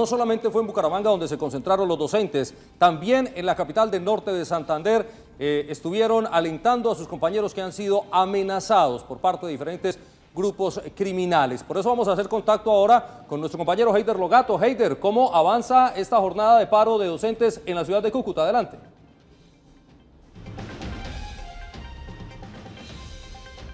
No solamente fue en Bucaramanga donde se concentraron los docentes, también en la capital del norte de Santander eh, estuvieron alentando a sus compañeros que han sido amenazados por parte de diferentes grupos criminales. Por eso vamos a hacer contacto ahora con nuestro compañero Heider Logato. Heider, ¿cómo avanza esta jornada de paro de docentes en la ciudad de Cúcuta? Adelante.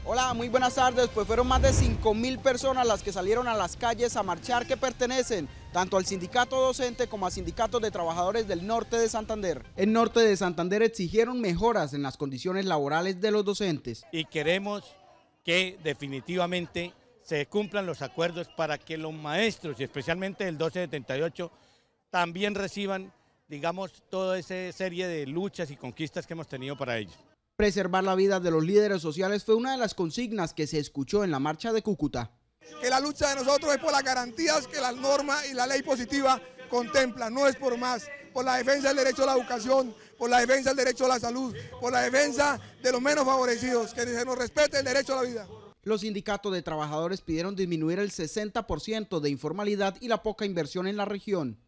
Hola, muy buenas tardes. Pues fueron más de mil personas las que salieron a las calles a marchar que pertenecen tanto al sindicato docente como a sindicatos de trabajadores del norte de Santander. En norte de Santander exigieron mejoras en las condiciones laborales de los docentes. Y queremos que definitivamente se cumplan los acuerdos para que los maestros, y especialmente el 1278, también reciban digamos, toda esa serie de luchas y conquistas que hemos tenido para ellos. Preservar la vida de los líderes sociales fue una de las consignas que se escuchó en la marcha de Cúcuta. Que la lucha de nosotros es por las garantías que la norma y la ley positiva contemplan, no es por más, por la defensa del derecho a la educación, por la defensa del derecho a la salud, por la defensa de los menos favorecidos, que se nos respete el derecho a la vida. Los sindicatos de trabajadores pidieron disminuir el 60% de informalidad y la poca inversión en la región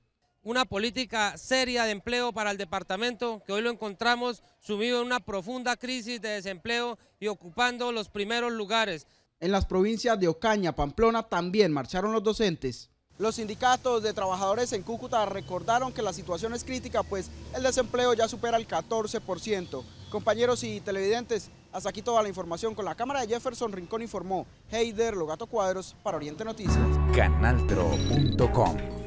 una política seria de empleo para el departamento, que hoy lo encontramos sumido en una profunda crisis de desempleo y ocupando los primeros lugares. En las provincias de Ocaña, Pamplona, también marcharon los docentes. Los sindicatos de trabajadores en Cúcuta recordaron que la situación es crítica, pues el desempleo ya supera el 14%. Compañeros y televidentes, hasta aquí toda la información con la cámara de Jefferson Rincón informó Heider Logato Cuadros para Oriente Noticias. Canaltro.com